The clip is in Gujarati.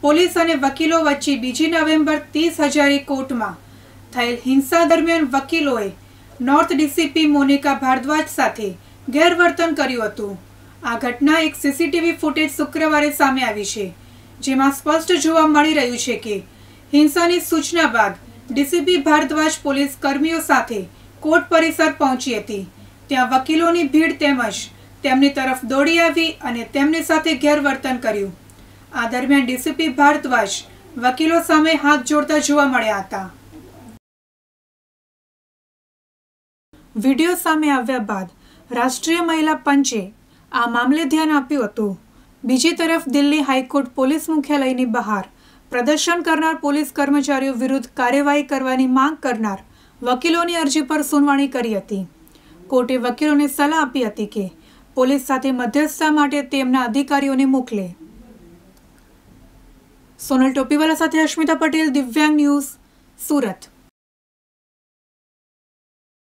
પોલીસ અને વકીલો વચ્ચે બીજી નવેમ્બર ત્રીસ હજારી કોર્ટમાં થયેલ હિંસા દરમિયાન વકીલોએ નોર્થ ડીસીપી મોનિકા ભારદ્વાજ સાથે ગેરવર્તન કર્યું હતું આ ઘટના એક સીસીટીવી ફૂટેજ શુક્રવારે સામે આવી છે જેમાં સ્પષ્ટ જોવા મળી રહ્યું છે કે હિંસાની સૂચના બાદ ડીસીપી ભારદ્વાજ પોલીસ કર્મીઓ સાથે કોર્ટ પરિસર પહોંચી હતી ત્યાં વકીલોની ભીડ તેમજ તેમની તરફ દોડી આવી અને તેમની સાથે ગેરવર્તન કર્યું આ દરમિયાન ડીસીપી ભારદ્વાજ વકીલો સામે હાથ જોડતા જોવા મળ્યા હતા વિડીયો સામે આવ્યા બાદ રાષ્ટ્રીય મહિલા પંચે આ મામલે ધ્યાન આપ્યું હતું બીજી તરફ દિલ્હી હાઈકોર્ટ પોલીસ મુખ્યાલયની બહાર પ્રદર્શન કરનાર પોલીસ કર્મચારીઓ વિરુદ્ધ કાર્યવાહી કરવાની માંગ કરનાર વકીલોની અરજી પર સુનવણી કરી હતી કોર્ટે વકીલોને સલાહ આપી હતી કે પોલીસ સાથે મધ્યસ્થતા માટે તેમના અધિકારીઓને મોકલે સોનલ ટોપીવાલા સાથે અશ્મિતા પટેલ દિવ્યાંગ ન્યૂઝ સુરત